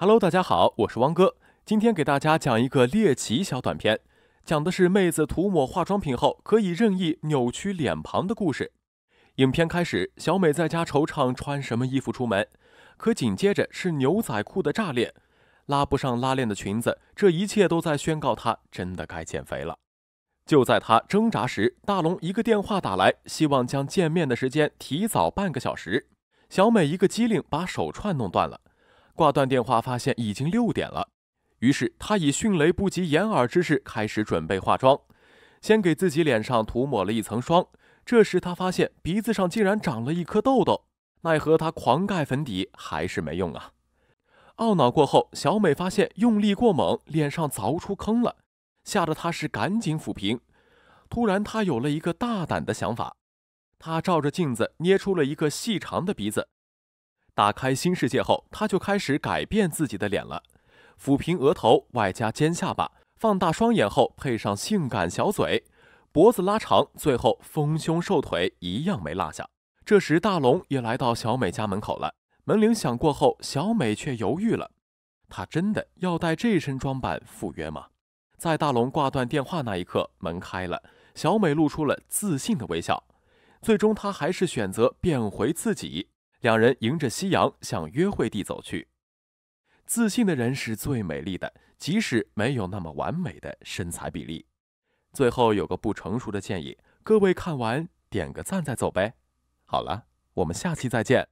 Hello，大家好，我是汪哥，今天给大家讲一个猎奇小短片，讲的是妹子涂抹化妆品后可以任意扭曲脸庞的故事。影片开始，小美在家惆怅，穿什么衣服出门？可紧接着是牛仔裤的炸裂，拉不上拉链的裙子，这一切都在宣告她真的该减肥了。就在她挣扎时，大龙一个电话打来，希望将见面的时间提早半个小时。小美一个机灵，把手串弄断了。挂断电话，发现已经六点了，于是她以迅雷不及掩耳之势开始准备化妆，先给自己脸上涂抹了一层霜。这时她发现鼻子上竟然长了一颗痘痘，奈何她狂盖粉底还是没用啊！懊恼过后，小美发现用力过猛，脸上凿出坑了，吓得她是赶紧抚平。突然，她有了一个大胆的想法，她照着镜子捏出了一个细长的鼻子。打开新世界后，她就开始改变自己的脸了，抚平额头，外加尖下巴，放大双眼后配上性感小嘴，脖子拉长，最后丰胸瘦腿一样没落下。这时，大龙也来到小美家门口了。门铃响过后，小美却犹豫了，她真的要带这身装扮赴约吗？在大龙挂断电话那一刻，门开了，小美露出了自信的微笑。最终，她还是选择变回自己。两人迎着夕阳向约会地走去。自信的人是最美丽的，即使没有那么完美的身材比例。最后有个不成熟的建议，各位看完点个赞再走呗。好了，我们下期再见。